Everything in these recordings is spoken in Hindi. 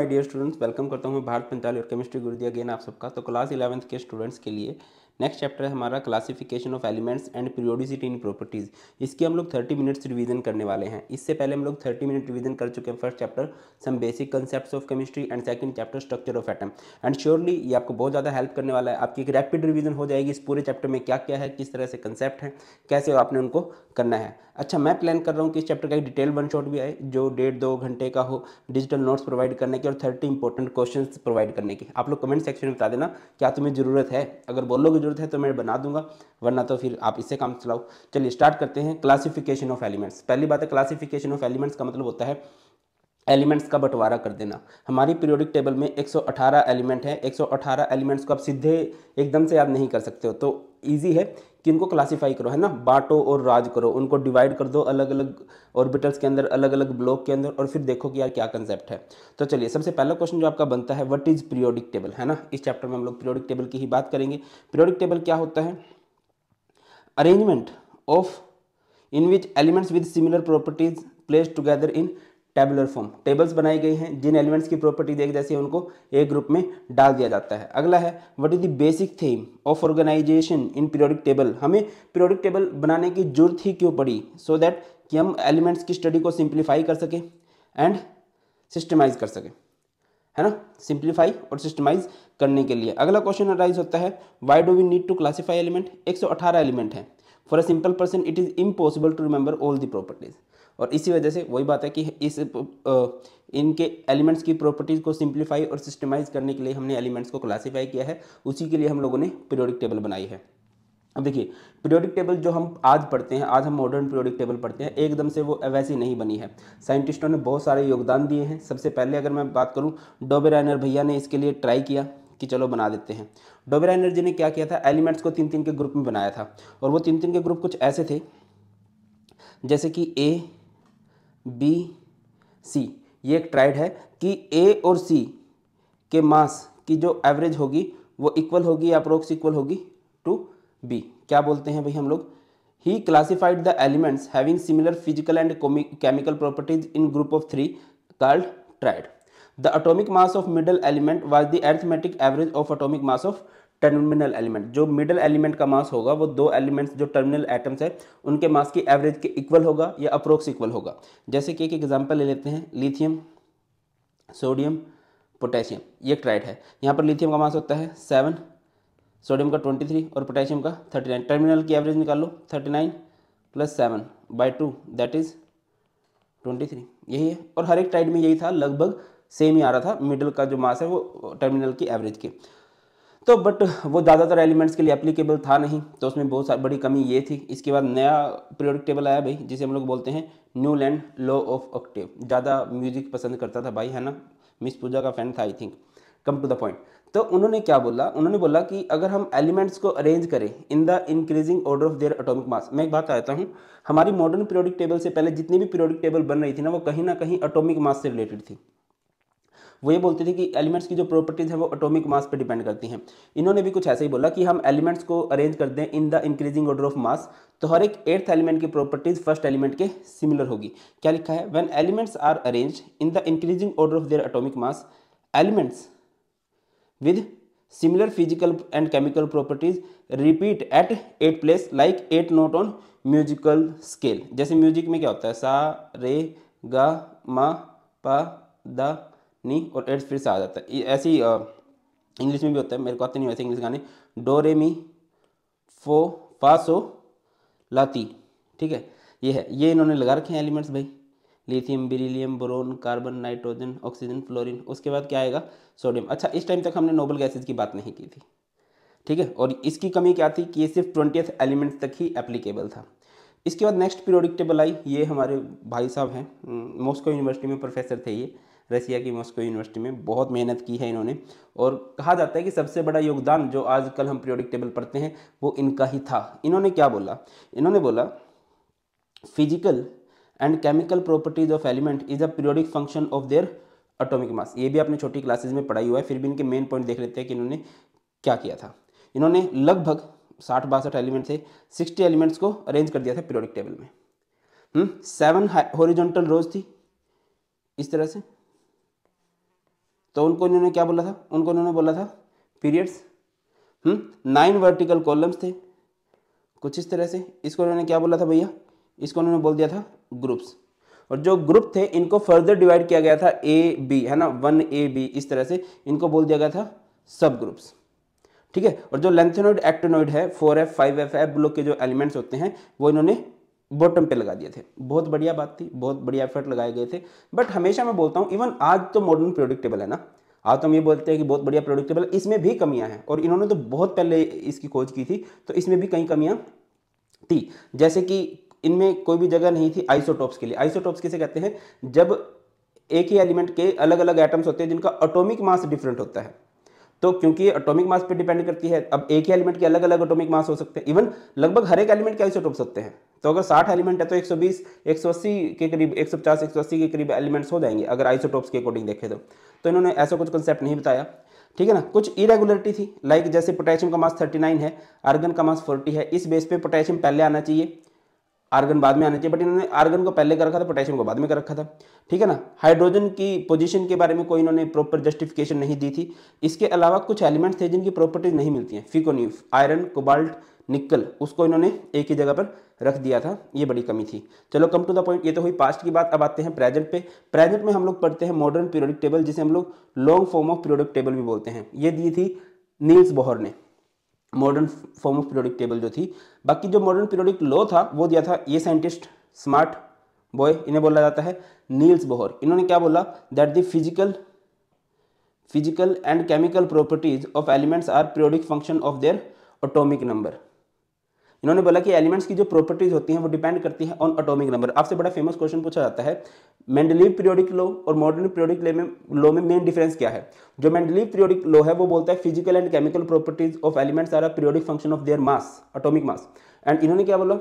माय डियर स्टूडेंट्स वेलकम करता हूँ भारत पंचाल और केमिस्ट्री गुरुजी अगेन आप सबका तो क्लास इलेवंथ के स्टूडेंट्स के लिए नेक्स्ट चैप्टर है हमारा classification of elements and periodicity in properties इसकी हम लोग थर्टी मिनट्स रिवीजन करने वाले हैं इससे पहले हम लोग थर्टी मिनट रिवीजन कर चुके हैं first chapter some basic concept of chemistry and second chapter structure of atom and surely ये आपको बहुत ज़्यादा हेल्प करने वाला है आपकी एक रैपिड रिविजन हो जाएगी इस पूरे चैप्टर में क्या क्या है किस तरह से कंसेप्ट हैं कैसे आपने उनको करना है अच्छा मैं प्लान कर रहा हूँ कि इस चैप्टर का एक डिटेल वन शॉट भी आए जो डेढ़ दो घंटे का हो डिजिटल नोट्स प्रोवाइड करने की और थर्टी इंपॉर्टेंट क्वेश्चन प्रोवाइड करने की आप लोग कमेंट सेक्शन में बता देना क्या तुम्हें ज़रूरत है अगर बोलो की ज़रूरत है तो मैं बना दूंगा वरना तो फिर आप इससे काम चलाओ चलिए स्टार्ट करते हैं क्लासिफिकेशन ऑफ एलिमेंट्स पहली बात है क्लासिफिकेशन ऑफ एलिमेंट्स का मतलब होता है एलिमेंट्स का बंटवारा कर देना हमारी पीरियोडिक टेबल में 118 एलिमेंट है 118 एलिमेंट्स को आप सीधे एकदम से याद नहीं कर सकते हो तो ईजी है कि इनको क्लासीफाई करो है ना बांटो और राज करो उनको डिवाइड कर दो अलग अलग ऑर्बिटल्स के अंदर अलग अलग ब्लॉक के अंदर और फिर देखो कि यार क्या कंसेप्ट है तो चलिए सबसे पहला क्वेश्चन जो आपका बनता है वट इज़ पीरियोडिक टेबल है ना इस चैप्टर में हम लोग पीरियोडिक टेबल की ही बात करेंगे पीरियोडिक टेबल क्या होता है arrangement of in which elements with similar properties place together in tabular form tables बनाई गई हैं जिन एलिमेंट्स की प्रॉपर्टी देख जैसे उनको एक ग्रुप में डाल दिया जाता है अगला है what is the basic theme of organisation in periodic table हमें पीरियोडिक टेबल बनाने की जरूरत ही क्यों पड़ी सो so दैट कि हम एलिमेंट्स की स्टडी को सिंप्लीफाई कर सकें एंड सिस्टमाइज कर सकें है ना सिंप्लीफाई और सिस्टमाइज करने के लिए अगला क्वेश्चन अराइज होता है why do we need to classify element एक एलिमेंट है for a simple person it is impossible to remember all the properties और इसी वजह से वही बात है कि इस इनके एलिमेंट्स की प्रॉपर्टीज़ को सिंप्लीफाई और सिस्टमाइज करने के लिए हमने एलिमेंट्स को क्लासीफाई किया है उसी के लिए हम लोगों ने पीरियोडिक टेबल बनाई है अब देखिए पीरियोडिक टेबल जो हम आज पढ़ते हैं आज हम मॉडर्न पीरियोडिक टेबल पढ़ते हैं एकदम से वो वैसी नहीं बनी है साइंटिस्टों ने बहुत सारे योगदान दिए हैं सबसे पहले अगर मैं बात करूँ डोबेराइनर भैया ने इसके लिए ट्राई किया कि चलो बना देते हैं डोबेराइनर जी ने क्या किया था एलिमेंट्स को तीन तीन के ग्रुप में बनाया था और वो तीन तीन के ग्रुप कुछ ऐसे थे जैसे कि ए बी सी ये एक ट्राइड है कि ए और सी के मास की जो एवरेज होगी वो इक्वल होगी या अप्रोक्स इक्वल होगी टू बी क्या बोलते हैं भाई हम लोग ही classified the elements having similar physical and chemical properties in group of three called triad the atomic mass of middle element was the arithmetic average of atomic mass of terminal element जो मिडल एलिमेंट का मास होगा वो दो एलिमेंट्स जो टर्मिनल एटम्स है उनके मास की एवरेज के इक्वल होगा या अप्रोक्स इक्वल होगा जैसे कि एक एग्जाम्पल ले लेते हैं लिथियम सोडियम पोटेशियम ये ट्राइड है यहाँ पर लिथियम का मास होता है सेवन सोडियम का ट्वेंटी थ्री और पोटेशियम का थर्टी नाइन टर्मिनल की एवरेज निकाल लो thirty nine plus seven by two that is twenty three यही है और हर एक ट्राइड में यही था लगभग सेम ही आ रहा था मिडल का जो मास है वो टर्मिनल की एवरेज के तो बट वो ज़्यादातर एलिमेंट्स के लिए एप्लीकेबल था नहीं तो उसमें बहुत सारी बड़ी कमी ये थी इसके बाद नया पीरियोडिक टेबल आया भाई जिसे हम लोग बोलते हैं Newland law of octave ज़्यादा म्यूजिक पसंद करता था भाई है ना मिस पूजा का फैन था I think come to the point तो उन्होंने क्या बोला उन्होंने बोला कि अगर हम एलिमेंट्स को अरेंज करें in the increasing order of their atomic mass मैं एक बात आता हूँ हमारी मॉडर्न पीरियोडिक टेबल से पहले जितनी भी पीरियोडिक टेबल बन रही थी ना वो कहीं ना कहीं एटॉमिक मास से रिलेटेड थी वो ये बोलते थे कि एलिमेंट्स की जो प्रॉपर्टीज़ है वो अटोमिक मास पर डिपेंड करती हैं इन्होंने भी कुछ ऐसा ही बोला कि हम एलिमेंट्स को अरेंज कर दें in the increasing order of mass तो हर एक एट्थ एलिमेंट की प्रॉपर्टीज़ फर्स्ट एलिमेंट के सिमिलर होगी क्या लिखा है when elements are arrange in the increasing order of their atomic mass elements with similar physical and chemical properties repeat at eight place like eight note on musical scale जैसे म्यूजिक में क्या होता है सा रे गा मा पा दा नी और एड्स फिर से आ जाता है ऐसी इंग्लिश में भी होता है मेरे को आते नहीं वैसे इंग्लिश गाने डो रे मी फो फासो सो लाती ठीक है ये है ये इन्होंने लगा रखे हैं एलिमेंट्स भाई lithium beryllium boron carbon nitrogen oxygen fluorine उसके बाद क्या आएगा सोडियम अच्छा इस टाइम तक हमने नोबल गैसेज की बात नहीं की थी ठीक है और इसकी कमी क्या थी कि ये सिर्फ ट्वेंटियथ एलिमेंट्स तक ही एप्लीकेबल था इसके बाद नेक्स्ट पीरियोडिक टेबल आई ये हमारे भाई साहब हैं मॉस्को यूनिवर्सिटी में प्रोफेसर थे ये रसिया की मॉस्को यूनिवर्सिटी में बहुत मेहनत की है इन्होंने और कहा जाता है कि सबसे बड़ा योगदान जो आजकल हम पीरियोडिक टेबल पढ़ते हैं वो इनका ही था इन्होंने क्या बोला इन्होंने बोला physical and chemical properties of element is a periodic function of their atomic mass ये भी आपने छोटी क्लासेज में पढ़ाई हुआ है फिर भी इनके मेन पॉइंट देख लेते हैं कि इन्होंने क्या किया था इन्होंने लगभग साठ बासठ एलिमेंट थे सिक्सटी एलिमेंट्स को अरेंज कर दिया था पीरियोडिक टेबल में सेवन हॉरिजॉन्टल रोज थी इस तरह से तो उनको इन्होंने क्या बोला था उनको इन्होंने बोला था periods hmm, nine vertical columns थे कुछ इस तरह से इसको उन्होंने क्या बोला था भैया इसको उन्होंने बोल दिया था ग्रुप्स और जो ग्रुप थे इनको फर्दर डिवाइड किया गया था ए बी है ना वन ए बी इस तरह से इनको बोल दिया गया था सब ग्रुप्स ठीक है और जो लेंथेनोइड एक्टेनोइड है four F five F F block के जो एलिमेंट्स होते हैं वो इन्होंने बॉटम पे लगा दिए थे बहुत बढ़िया बात थी बहुत बढ़िया एफर्ट लगाए गए थे बट हमेशा मैं बोलता हूँ इवन आज तो मॉडर्न प्रोडिक्टेबल है ना आज तो हम ये बोलते हैं कि बहुत बढ़िया प्रोडिक्टेबल इसमें भी कमियाँ हैं और इन्होंने तो बहुत पहले इसकी खोज की थी तो इसमें भी कई कमियाँ थी जैसे कि इनमें कोई भी जगह नहीं थी आइसोटॉप्स के लिए आइसोटॉप्स किसे कहते हैं जब एक ही एलिमेंट के अलग अलग एटम्स होते हैं जिनका अटोमिक मास डिफरेंट होता है तो क्योंकि अटोमिक मास पे डिपेंड करती है अब एक ही एलिमेंट के अलग अलग अटोमिक मास हो सकते हैं इवन लगभग हर एक एलिमेंट के आइसोटॉप्स होते हैं तो अगर 60 एलिमेंट है तो 120 180 के करीब 150 180 के करीब एलिमेंट्स हो जाएंगे अगर आइसोटॉप्स के अकॉर्डिंग देखे तो तो इन्होंने ऐसा कुछ कंसेप्ट नहीं बताया ठीक है ना कुछ इरेगुलरिटी थी लाइक जैसे पोटेशियम का मास 39 है आर्गन का मास 40 है इस बेस पे पोटेशियम पहले आना चाहिए आर्गन बाद में आना चाहिए बट इन्होंने आर्गन को पहले कर रखा था पोटेशियम को बाद में कर रखा था ठीक है ना हाइड्रोजन की पोजीशन के बारे में कोई इन्होंने प्रॉपर जस्टिफिकेशन नहीं दी थी इसके अलावा कुछ एलिमेंट्स थे जिनकी प्रॉपर्टीज नहीं मिलती हैं फिकोनी आयरन कोबाल्ट निकल उसको इन्होंने एक ही जगह पर रख दिया था ये बड़ी कमी थी चलो कम टू द पॉइंट ये तो हुई पास्ट की बात अब आते हैं प्रेजेंट पे प्रेजेंट में हम लोग पढ़ते हैं मॉडर्न पीरियोडिक टेबल जिसे हम लोग long form of periodic table भी बोलते हैं ये दी थी नील्स बोहर ने modern form of periodic table जो थी बाकी जो मॉडर्न पीरियोडिक लो था वो दिया था ये साइंटिस्ट स्मार्ट बॉय इन्हें बोला जाता है नील्स बोहर इन्होंने क्या बोला that the physical physical and chemical properties of elements are periodic function of their atomic number इन्होंने बोला कि एलिमेंट्स की जो प्रॉपर्टीज होती हैं वो डिपेंड करती है ऑन अटोमिक नंबर आपसे बड़ा फेमस क्वेश्चन पूछा जाता है मैंडलीव पीरियोडिक लो और मॉडर्न पीरियोडिक लो में लॉ में मेन डिफरेंस क्या है जो मैंडलीव पीरियोडिक लो है वो बोलता है physical and chemical properties of elements are a periodic function of their mass atomic mass and इन्होंने क्या बोला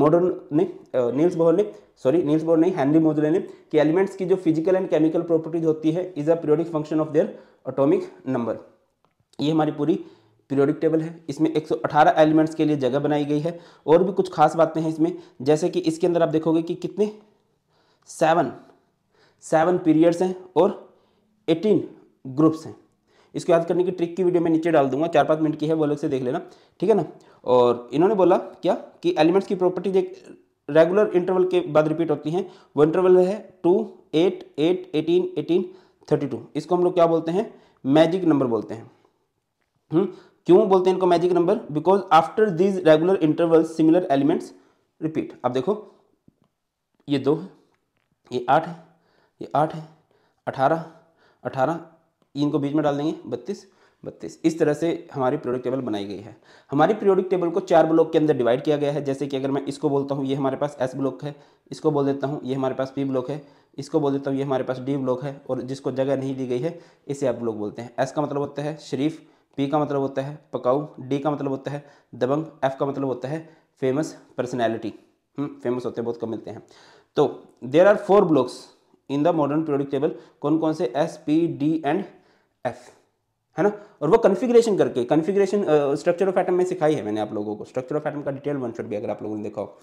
मॉडर्न uh, ने नील्स बोहर ने सॉरी नील्स बोहर नहीं हैनरी मोजले ने कि एलिमेंट्स की जो फिजिकल एंड केमिकल प्रॉपर्टीज होती है is a periodic function of their atomic number ये हमारी पूरी पीरियोडिक टेबल है इसमें 118 एलिमेंट्स के लिए जगह बनाई गई है और भी कुछ खास बातें हैं इसमें जैसे कि इसके अंदर आप देखोगे कि कितने सेवन सेवन पीरियड्स हैं और एटीन ग्रुप्स हैं इसको याद करने की ट्रिक की वीडियो मैं नीचे डाल दूंगा चार पाँच मिनट की है वो लोग से देख लेना ठीक है ना और इन्होंने बोला क्या कि एलिमेंट्स की प्रॉपर्टीज एक रेगुलर इंटरवल के बाद रिपीट होती हैं वो इंटरवल है two eight eight eighteen eighteen thirty two इसको हम लोग क्या बोलते हैं मैजिक नंबर बोलते हैं हम्म? क्यों बोलते हैं इनको magic number because after these regular intervals similar elements repeat आप देखो ये दो है ये आठ है ये आठ है अठारह अठारह इनको बीच में डाल देंगे बत्तीस बत्तीस इस तरह से हमारी प्रियोडिक टेबल बनाई गई है हमारी प्रियोडिक टेबल को चार ब्लॉक के अंदर डिवाइड किया गया है जैसे कि अगर मैं इसको बोलता हूँ ये हमारे पास एस ब्लॉक है इसको बोल देता हूँ ये हमारे पास पी ब्लॉक है इसको बोल देता हूँ ये हमारे पास डी ब्लॉक है और जिसको जगह नहीं दी गई है इसे आप ब्लॉक बोलते हैं एस का मतलब होता है शरीफ पी का मतलब होता है पकाऊ डी का मतलब होता है दबंग एफ का मतलब होता है फेमस पर्सनैलिटी फेमस होते हैं बहुत कम मिलते हैं तो there are four blocks in the modern periodic table कौन कौन से S P D and F है ना और वो कन्फिग्रेशन करके कन्फिग्रेशन स्ट्रक्चर ऑफ एटम में सिखाई है मैंने आप लोगों को स्ट्रक्चर ऑफ एटम का डिटेल वन शॉट भी अगर आप लोगों ने देखा हो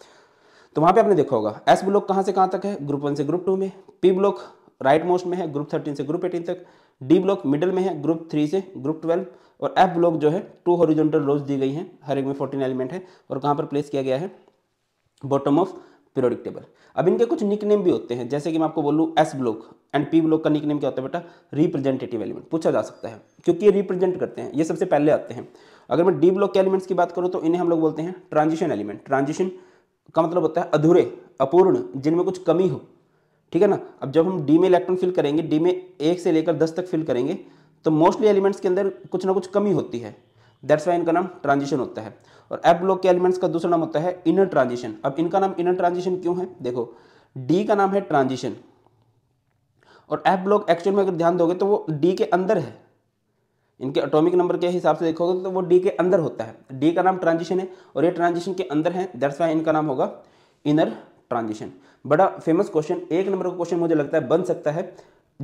तो वहाँ पे आपने देखा होगा एस ब्लॉक कहाँ से कहाँ तक है ग्रुप वन से ग्रुप टू में पी ब्लॉक राइट मोस्ट में है ग्रुप थर्टीन से ग्रुप एटीन तक डी ब्लॉक मिडल में है ग्रुप थ्री से ग्रुप ट्वेल्व और एफ ब्लॉक जो है टू हॉरिजॉन्टल रोज दी गई हैं हर एक में फोर्टीन एलिमेंट है और कहाँ पर प्लेस किया गया है बॉटम ऑफ पीरियोडिक टेबल अब इनके कुछ निकनेम भी होते हैं जैसे कि मैं आपको बोलूँ S block and P block का निकनेम क्या होता है बेटा रिप्रेजेंटेटिव एलिमेंट पूछा जा सकता है क्योंकि ये रिप्रेजेंट करते हैं ये सबसे पहले आते हैं अगर मैं डी ब्लॉक के एलिमेंट्स की बात करूँ तो इन्हें हम लोग बोलते हैं ट्रांजिशन एलिमेंट ट्रांजिशन का मतलब होता है अधूरे अपूर्ण जिनमें कुछ कमी हो ठीक है ना अब जब हम डी में इलेक्ट्रॉन फिल करेंगे डी में एक से लेकर दस तक फिल करेंगे तो मोस्टली एलिमेंट्स के अंदर कुछ ना कुछ कमी होती है दैट्स वाई इनका नाम ट्रांजिशन होता है और एप ब्लॉक के एलिमेंट्स का दूसरा नाम होता है इनर ट्रांजिशन अब इनका नाम इनर ट्रांजिशन क्यों है देखो डी का नाम है ट्रांजिशन और एफ ब्लॉक एक्चुअल में अगर ध्यान दोगे तो वो डी के अंदर है इनके एटॉमिक नंबर के हिसाब से देखोगे तो वो डी के अंदर होता है डी का नाम ट्रांजिशन है और ये ट्रांजिशन के अंदर है दैट्स वाई इनका नाम होगा इनर ट्रांजिशन बड़ा फेमस क्वेश्चन एक नंबर का क्वेश्चन मुझे लगता है बन सकता है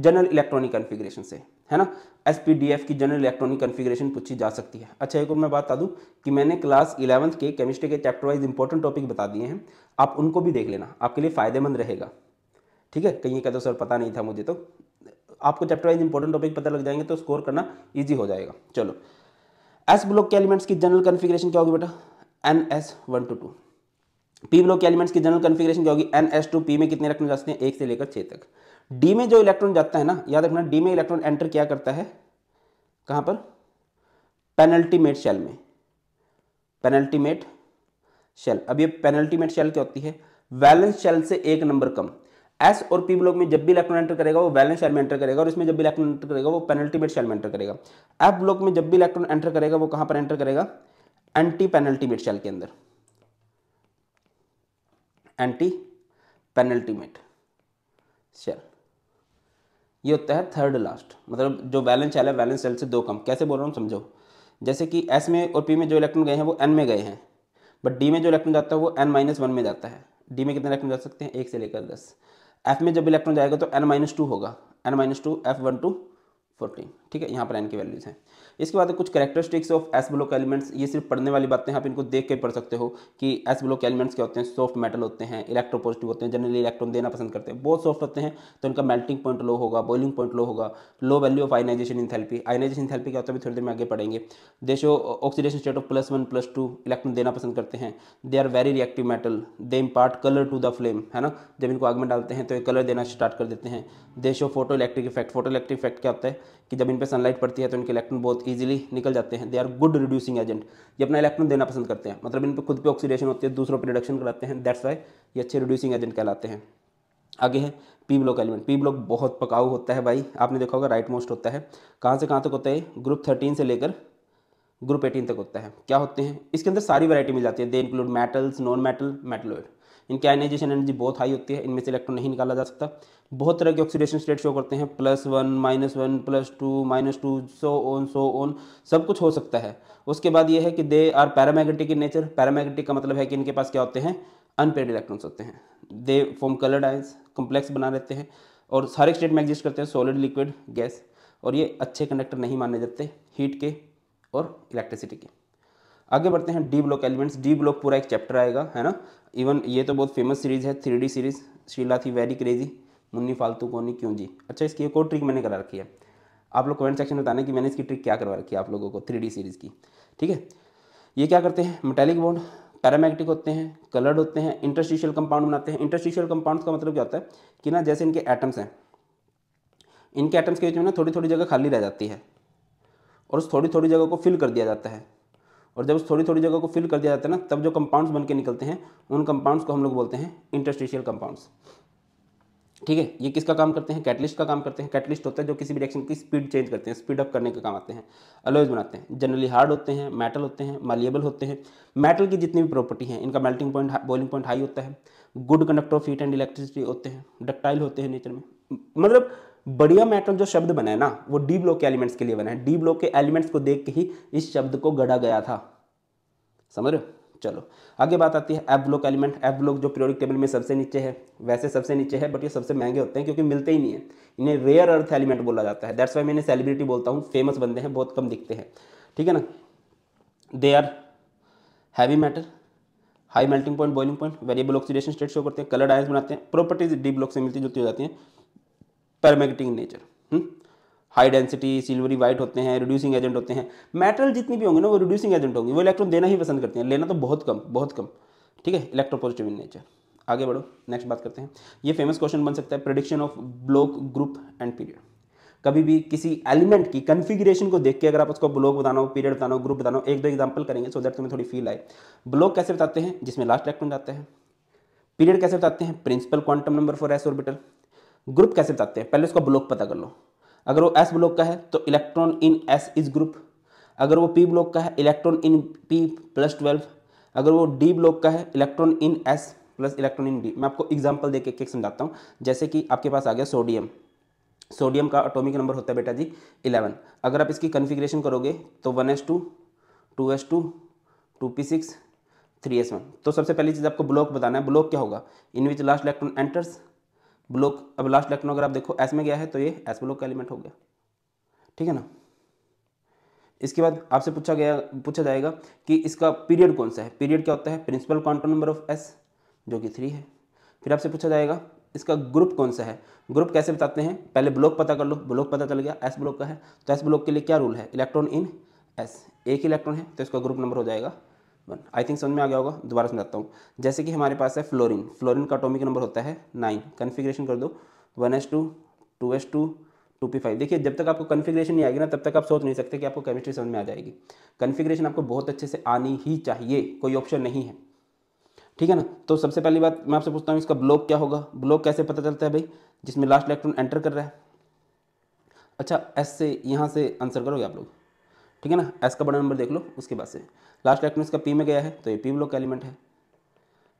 जनरल इलेक्ट्रॉनिक कन्फिग्रेशन से है ना एस की जनरल इलेक्ट्रॉनिक कन्फिग्रेशन पूछी जा सकती है अच्छा एक और मैं बात बता दूँ कि मैंने क्लास इलेवंथ के केमिस्ट्री के चैप्टर वाइज इंपॉर्टेंट टॉपिक बता दिए हैं आप उनको भी देख लेना आपके लिए फ़ायदेमंद रहेगा ठीक है कहीं कहते सर पता नहीं था मुझे तो आपको चैप्टर वाइज इंपॉर्टेंट टॉपिक पता लग जाएंगे तो स्कोर करना ईजी हो जाएगा चलो एस ब्लॉक के एलिमेंट्स की जनरल कन्फिग्रेशन क्या होगी बेटा N S one to two P block के एलिमेंट्स की जनरल कन्फिग्रेशन क्या होगी एन एस टू पी में कितने रखने जा सकते हैं एक से लेकर छः तक डी में जो इलेक्ट्रॉन जाता है ना याद रखना डी में इलेक्ट्रॉन एंटर क्या करता है कहां पर पेनल्टीमेट शेल में पेनल्टीमेट शेल अब ये पेनल्टीमेट शेल क्या होती है वैलेंस शेल से एक नंबर कम एस और पी ब्लॉक में जब भी इलेक्ट्रॉन एंटर करेगा वो वैलेंस शेल में एंटर करेगा और इसमें जब भी इलेक्ट्रॉन एंटर करेगा वो पेनल्टीमेट शेल में एंटर करेगा एफ ब्लॉक में जब भी इलेक्ट्रॉन एंटर करेगा वो कहां पर एंटर करेगा एंटी पेनल्टीमेट शेल के अंदर एंटी पेनल्टीमेट शेल ये होता है थर्ड लास्ट मतलब जो बैलेंस शैल है बैलेंस सेल से दो कम कैसे बोल रहा हूँ समझो जैसे कि एस में और पी में जो इलेक्ट्रॉन गए हैं वो एन में गए हैं बट डी में जो इलेक्ट्रॉन जाता है वो एन माइनस वन में जाता है डी में कितने इलेक्ट्रॉन जा सकते हैं एक से लेकर दस एफ में जब इलेक्ट्रॉन जाएगा तो एन माइनस टू होगा N minus two F one to fourteen ठीक है यहाँ पर एन की वैल्यूज़ हैं इसके बाद कुछ characteristics of S block elements ये सिर्फ पढ़ने वाली बातें हैं आप इनको देख के पढ़ सकते हो कि एस ब्लॉक एलिमेंट्स क्या होते हैं सॉफ्ट मेटल होते हैं इलेक्ट्रोपॉजिटिव होते हैं जनरली इलेक्ट्रॉन देना पसंद करते हैं बहुत सॉफ्ट होते हैं तो इनका मेल्टिंग पॉइंट लो होगा बॉइलिंग पॉइंट लो होगा low value of ionisation enthalpy ionisation enthalpy क्या होता है थोड़ी देर में आगे पढ़ेंगे they show oxidation state of plus one plus two electron देना पसंद करते हैं they are very reactive metal they impart colour to the flame है ना जब इनको आग में डालते हैं तो ये कलर देना स्टार्ट कर देते हैं they show photoelectric effect photoelectric effect क्या होता है कि जब इन पर सनलाइट पड़ती है तो इनके इलेक्ट्रॉन बहुत ईजिली निकल जाते हैं they are good reducing agent ये अपना इलेक्ट्रॉन देना पसंद करते हैं मतलब इन पर खुद पे ऑक्सीडेशन होती है दूसरों पर रिडक्शन कराते हैं दैट्स वाई ये अच्छे रिड्यूसिंग एजेंट कहलाते हैं आगे है P block element P block बहुत पकाऊ होता है भाई आपने देखा होगा राइट मोस्ट होता है कहाँ से कहाँ तक होता है ग्रुप थर्टीन से लेकर ग्रुप एटीन तक होता है क्या होते हैं इसके अंदर सारी वैरायटी मिल जाती है they include metals non metal metalloid इनकी आयनाइजेशन एनर्जी बहुत हाई होती है इनमें से इलेक्ट्रॉन नहीं निकाला जा सकता बहुत तरह के ऑक्सीडेशन स्टेट शो करते हैं plus one minus one plus two minus two so on so on सब कुछ हो सकता है उसके बाद ये है कि they are paramagnetic in nature paramagnetic का मतलब है कि इनके पास क्या होते हैं अनपेड इलेक्ट्रॉन्स होते हैं they form coloured ions complex बना लेते हैं और सारे स्टेट में एग्जिस्ट करते हैं सॉलिड लिक्विड गैस और ये अच्छे कंडक्टर नहीं माने जाते हीट के और इलेक्ट्रिसिटी के आगे बढ़ते हैं D block elements D block पूरा एक चैप्टर आएगा है ना इवन ये तो बहुत फेमस सीरीज़ है थ्री सीरीज़ शीला थी वेरी क्रेजी मुन्नी फालतू कोनी क्यों जी अच्छा इसकी एक और ट्रिक मैंने करा रखी है आप लोग कमेंट सेक्शन में बताने कि मैंने इसकी ट्रिक क्या करवा रखी है आप लोगों को थ्री सीरीज़ की ठीक है ये क्या करते हैं मेटेलिक बॉन्ड पैरामैग्नेटिक होते हैं कलर्ड होते हैं इंटरस्टिशियल कंपाउंड बनाते हैं इंटरस्टिशियल कंपाउंड का मतलब क्या होता है कि ना जैसे इनके एटम्स हैं इनके एटम्स के बीच में ना थोड़ी थोड़ी जगह खाली रह जाती है और उस थोड़ी थोड़ी जगह को फिल कर दिया जाता है और जब उस थोड़ी थोड़ी जगह को फिल कर दिया जाता है ना तब जो कंपाउंड्स बन के निकलते हैं उन कंपाउंड्स को हम लोग बोलते हैं इंटरस्टिशियल कंपाउंड्स ठीक है ये किसका काम करते हैं कैटलिस्ट का काम करते हैं कैटलिस्ट होता है जो किसी भी रिएक्शन की स्पीड चेंज करते हैं स्पीड अप करने का काम आते हैं अलोइज बनाते हैं जनरली हार्ड होते हैं मेटल होते हैं मालिएबल होते हैं मेटल की जितनी भी प्रॉपर्टी है इनका melting point boiling point high होता है good conductor of heat and electricity होते हैं डक्टाइल होते हैं नेचर में मतलब बढ़िया मेटल जो शब्द बना है ना वो डी ब्लॉक के एलिमेंट्स के लिए बना है डी ब्लॉक के एलिमेंट्स को देख के ही इस शब्द को गढ़ा गया था समझ रहे हो चलो आगे बात आती है F block element F block जो पीरियोडिक टेबल में सबसे नीचे है वैसे सबसे नीचे है बट ये सबसे महंगे होते हैं क्योंकि मिलते ही नहीं है इन्हें रेयर अर्थ एलिमेंट बोला जाता है दैट्स वाई मैंने सेलिब्रिटी बोलता हूँ फेमस बंदे हैं बहुत कम दिखते हैं ठीक है ना they are heavy matter high melting point boiling point variable oxidation state show करते हैं कलर डायस बनाते हैं प्रॉपर्टीज डी ब्लॉक से मिलती जुलती हो जाती हैं fermagnetic nature high density silvery white होते हैं रिड्यूसिंग एजेंट होते हैं मेटल जितनी भी होंगे ना वो रिड्यूसिंग एजेंट होंगे वो इलेक्ट्रॉन देना ही पसंद करते हैं लेना तो बहुत कम बहुत कम ठीक है इलेक्ट्रोपॉजिटिव इन नेचर आगे बढ़ो नेक्स्ट बात करते हैं ये फेमस क्वेश्चन बन सकता है prediction of block group and period कभी भी किसी एलिमेंट की कन्फिग्रेशन को देख के अगर आप उसको ब्लॉक बताना हो पीरियड बताना हो ग्रुप बताना हो एक दो एग्जाम्पल करेंगे सो दैट तुम्हें थोड़ी फील आए ब्लॉक कैसे बताते हैं जिसमें लास्ट इलेक्ट्रॉन जाता है पीरियड कैसे बताते हैं principal quantum number for S orbital group कैसे बताते हैं पहले उसका ब्लॉक पता कर लो अगर वो एस ब्लॉक का है तो electron in S is group अगर वो पी ब्लॉक का है electron in P plus twelve अगर वो डी ब्लॉक का है electron in S plus electron in D मैं आपको एग्जाम्पल दे के एक समझाता हूँ जैसे कि आपके पास आ गया सोडियम सोडियम का अटोमिक नंबर होता है बेटा जी इलेवन अगर आप इसकी कन्फिग्रेशन करोगे तो one S two two S two two P six three S one तो सबसे पहली चीज़ आपको ब्लॉक बताना है ब्लॉक क्या होगा in which last electron enters block अब लास्ट इलेक्ट्रॉन अगर आप देखो एस में गया है तो ये एस ब्लॉक का एलिमेंट हो गया ठीक है ना इसके बाद आपसे पूछा गया पूछा जाएगा कि इसका पीरियड कौन सा है पीरियड क्या होता है principal quantum number of S जो कि थ्री है फिर आपसे पूछा जाएगा इसका ग्रुप कौन सा है ग्रुप कैसे बताते हैं पहले ब्लॉक पता कर लो ब्लॉक पता चल गया एस ब्लॉक का है तो एस ब्लॉक के लिए क्या रूल है इलेक्ट्रॉन इन एस एक इलेक्ट्रॉन है तो इसका ग्रुप नंबर हो जाएगा वन आई थिंक समझ में आ गया होगा दोबारा समझाता हूँ जैसे कि हमारे पास है फ्लोरिन फ्लोरिन का अटोमिक नंबर होता है नाइन कन्फिग्रेशन कर दो one S two two S two two P five देखिए जब तक आपको कन्फिग्रेशन नहीं आएगी ना तब तक आप सोच नहीं सकते कि आपको केमिस्ट्री समझ में आ जाएगी कन्फिग्रेशन आपको बहुत अच्छे से आनी ही चाहिए कोई ऑप्शन नहीं है ठीक है ना तो सबसे पहली बात मैं आपसे पूछता हूँ इसका ब्लॉक क्या होगा ब्लॉक कैसे पता चलता है भाई जिसमें लास्ट इलेक्ट्रॉन एंटर कर रहा है अच्छा एस से यहाँ से आंसर करोगे आप लोग ठीक है ना एस का बड़ा नंबर देख लो उसके बाद से लास्ट में का पी में गया है तो ये पी ब्लॉक का एलिमेंट है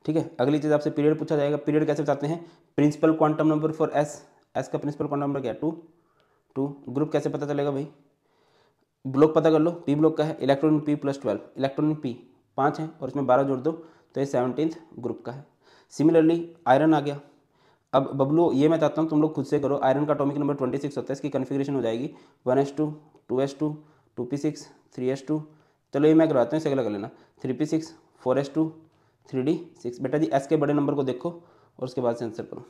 ठीक है अगली चीज़ आपसे पीरियड पूछा जाएगा पीरियड कैसे बताते हैं principal quantum number for S S का प्रिंसिपल क्वांटम नंबर क्या है टू टू ग्रुप कैसे पता चलेगा भाई ब्लॉक पता कर लो पी ब्लॉक का है electronic P plus twelve electronic P पाँच है और इसमें बारह जोड़ दो तो ये सेवनटीन ग्रुप का है सिमिलरली आयरन आ गया अब बबलू ये मैं चाहता हूँ तुम लोग खुद से करो आयरन का अटोमिक नंबर ट्वेंटी सिक्स होता है इसकी कन्फिग्रेशन हो जाएगी one S two two S two two P six three S two चलो ये मैं करवाता हूँ इसे अगला कर लेना three P six four S two three D six बेटा जी एस के बड़े नंबर को देखो और उसके बाद से आंसर करो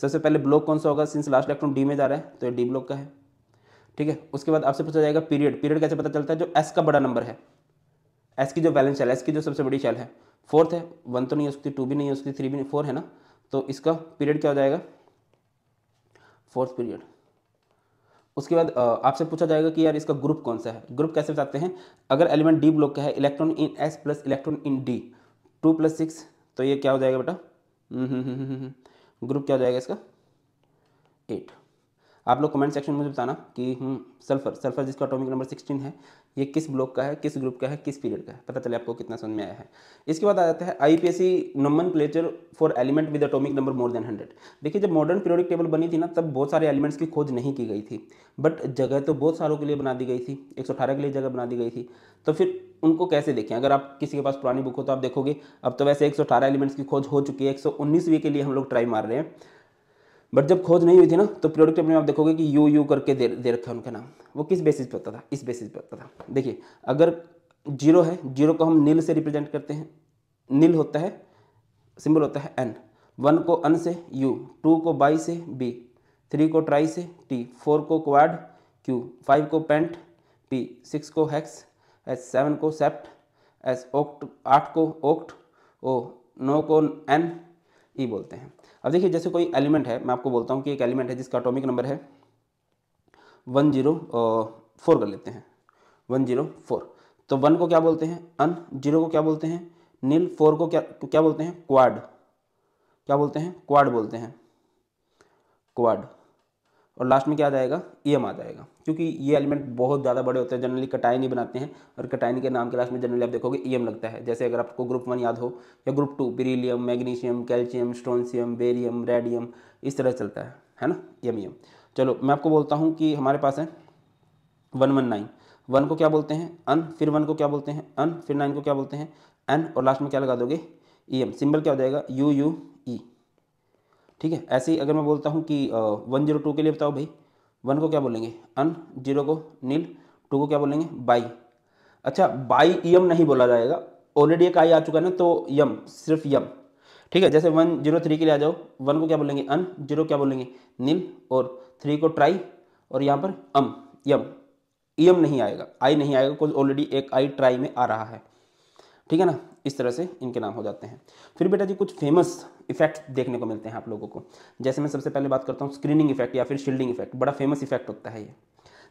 सबसे पहले ब्लॉक कौन सा होगा सिंस लास्ट इलेक्ट्रॉन डी में जा रहा है तो ये डी ब्लॉक का है ठीक है उसके बाद आपसे पूछा जाएगा पीरियड पीरियड कैसे पता चलता है जो एस का बड़ा नंबर है एस की जो बैलेंस शैल है एस की जो सबसे बड़ी शैल है फोर्थ है वन तो नहीं हो सकती टू भी नहीं हो सकती थ्री भी नहीं फोर है ना तो इसका पीरियड क्या हो जाएगा फोर्थ पीरियड उसके बाद आपसे पूछा जाएगा कि यार इसका ग्रुप कौन सा है ग्रुप कैसे बताते हैं अगर एलिमेंट डी ब्लॉक का है electron in S plus electron in D two plus six तो ये क्या हो जाएगा बेटा हम्म, हम्म, हम्म, ग्रुप क्या हो जाएगा इसका एट आप लोग कमेंट सेक्शन में मुझे बताना कि सल्फर हम्म, सल्फर जिसका अटोमिक नंबर सिक्सटीन है ये किस ब्लॉक का है किस ग्रुप का है किस पीरियड का है पता चले आपको कितना समझ में आया है इसके बाद आ जाता है I P S C nomenclature for element with atomic number more than hundred देखिए जब मॉडर्न पीरियोडिक टेबल बनी थी ना तब बहुत सारे एलिमेंट्स की खोज नहीं की गई थी बट जगह तो बहुत सारों के लिए बना दी गई थी एक के लिए जगह बना दी गई थी तो फिर उनको कैसे देखें अगर आप किसी के पास पुरानी बुक हो तो आप देखोगे अब तो वैसे एक एलिमेंट्स की खोज हो चुकी है एक के लिए हम लोग ट्राई मार रहे हैं बट जब खोज नहीं हुई थी ना तो प्रोडक्ट अपने आप देखोगे कि यू यू करके दे दे रखा है उनका नाम वो किस बेसिस पर होता था इस बेसिस पर होता था देखिए अगर जीरो है जीरो को हम नील से रिप्रेजेंट करते हैं नील होता है सिंबल होता है एन वन को अन से यू टू को बाई से बी थ्री को ट्राई से टी फोर को क्वाड क्यू फाइव को पेंट पी सिक्स को हैक्स एच सेवन को सेप्ट एस ओक्ट आठ को ओक्ट ओ नौ को एन ई e बोलते हैं अब देखिए जैसे कोई एलिमेंट है मैं आपको बोलता हूँ कि एक एलिमेंट है जिसका अटोमिक नंबर है वन जीरो फोर कर लेते हैं वन जीरो फोर तो वन को क्या बोलते हैं अन जीरो को क्या बोलते हैं नील फोर को क्या क्या बोलते हैं क्वाड क्या बोलते हैं क्वाड बोलते हैं क्वाड और लास्ट में क्या आ जाएगा ई e आ जाएगा क्योंकि ये एलिमेंट बहुत ज़्यादा बड़े होते हैं जनरली कटाई नहीं बनाते हैं और कटाइन के नाम के लास्ट में जनरली आप देखोगे ई e लगता है जैसे अगर आपको ग्रुप वन याद हो या group two beryllium magnesium calcium strontium barium radium इस तरह चलता है है ना यम e यम चलो मैं आपको बोलता हूँ कि हमारे पास है वन वन नाइन वन को क्या बोलते हैं अन फिर वन को क्या बोलते हैं अन फिर नाइन को क्या बोलते हैं एन और लास्ट में क्या लगा दोगे ई एम सिंबल क्या हो जाएगा यू यू ई ठीक है ऐसे ही अगर मैं बोलता हूँ कि वन जीरो टू के लिए बताओ भाई वन को क्या बोलेंगे अन जीरो को नील टू को क्या बोलेंगे बाई अच्छा बाई यम नहीं बोला जाएगा ऑलरेडी एक आई आ चुका है ना तो यम सिर्फ यम ठीक है जैसे वन जीरो थ्री के लिए आ जाओ वन को क्या बोलेंगे अन जीरो क्या बोलेंगे नील और थ्री को ट्राई और यहाँ पर अम यम एम नहीं आएगा आई नहीं आएगा कुछ ऑलरेडी एक आई ट्राई में आ रहा है ठीक है ना इस तरह से इनके नाम हो जाते हैं फिर बेटा जी कुछ फेमस इफेक्ट देखने को मिलते हैं आप लोगों को जैसे मैं सबसे पहले बात करता हूँ स्क्रीनिंग इफेक्ट या फिर शील्डिंग इफेक्ट बड़ा फेमस इफेक्ट होता है ये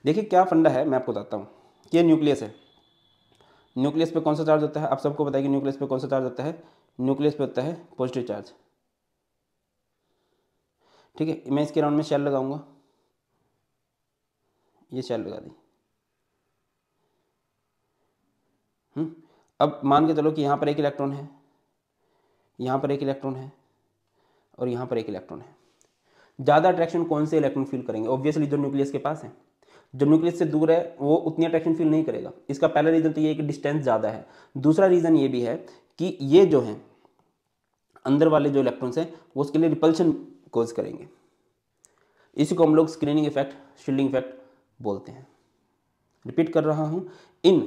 देखिए क्या फंडा है मैं आपको बताता हूँ ये न्यूक्लियस है न्यूक्लियस पर कौन सा चार्ज होता है आप सबको बताइए न्यूक्लियस पर कौन सा चार्ज होता है न्यूक्लियस पे होता है पॉजिटिव चार्ज ठीक है मैं इसके राउंड में शेल लगाऊंगा ये शेल लगा दी हम्म, अब मान के चलो कि यहाँ पर एक इलेक्ट्रॉन है यहाँ पर एक इलेक्ट्रॉन है और यहाँ पर एक इलेक्ट्रॉन है ज़्यादा अट्रैक्शन कौन से इलेक्ट्रॉन फील करेंगे ऑब्वियसली जो न्यूक्लियस के पास है जो न्यूक्लियस से दूर है वो उतनी अट्रैक्शन फील नहीं करेगा इसका पहला रीज़न तो ये है कि डिस्टेंस ज़्यादा है दूसरा रीज़न ये भी है कि ये जो है अंदर वाले जो इलेक्ट्रॉन्स हैं वो उसके लिए रिपल्शन कोज करेंगे इसी को हम लोग स्क्रीनिंग इफेक्ट शील्डिंग इफेक्ट बोलते हैं रिपीट कर रहा हूँ इन